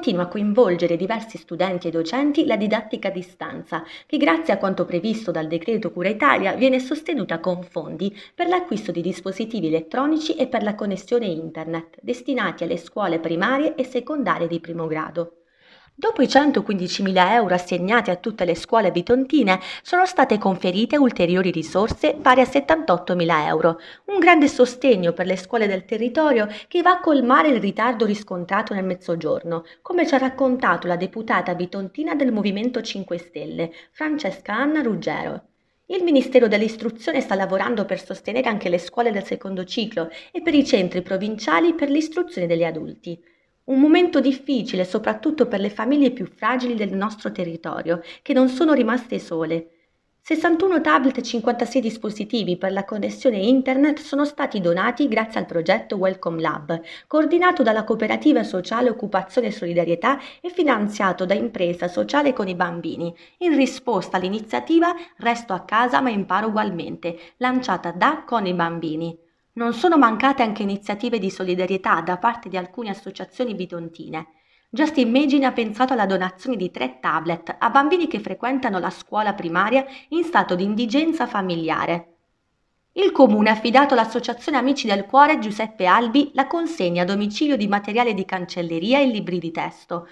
continua a coinvolgere diversi studenti e docenti la didattica a distanza, che grazie a quanto previsto dal decreto Cura Italia viene sostenuta con fondi per l'acquisto di dispositivi elettronici e per la connessione internet, destinati alle scuole primarie e secondarie di primo grado. Dopo i 115.000 euro assegnati a tutte le scuole bitontine, sono state conferite ulteriori risorse pari a 78.000 euro, un grande sostegno per le scuole del territorio che va a colmare il ritardo riscontrato nel mezzogiorno, come ci ha raccontato la deputata bitontina del Movimento 5 Stelle, Francesca Anna Ruggero. Il Ministero dell'Istruzione sta lavorando per sostenere anche le scuole del secondo ciclo e per i centri provinciali per l'istruzione degli adulti. Un momento difficile soprattutto per le famiglie più fragili del nostro territorio, che non sono rimaste sole. 61 tablet e 56 dispositivi per la connessione internet sono stati donati grazie al progetto Welcome Lab, coordinato dalla cooperativa sociale Occupazione e Solidarietà e finanziato da Impresa Sociale con i Bambini, in risposta all'iniziativa Resto a casa ma imparo ugualmente, lanciata da Con i Bambini. Non sono mancate anche iniziative di solidarietà da parte di alcune associazioni bidontine. Just Imagine ha pensato alla donazione di tre tablet a bambini che frequentano la scuola primaria in stato di indigenza familiare. Il comune ha affidato all'Associazione Amici del Cuore Giuseppe Albi la consegna a domicilio di materiale di cancelleria e libri di testo.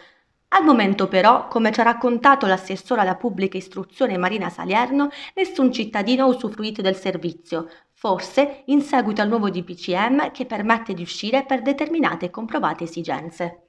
Al momento però, come ci ha raccontato l'assessore alla pubblica istruzione Marina Salerno, nessun cittadino ha usufruito del servizio, forse in seguito al nuovo DPCM che permette di uscire per determinate e comprovate esigenze.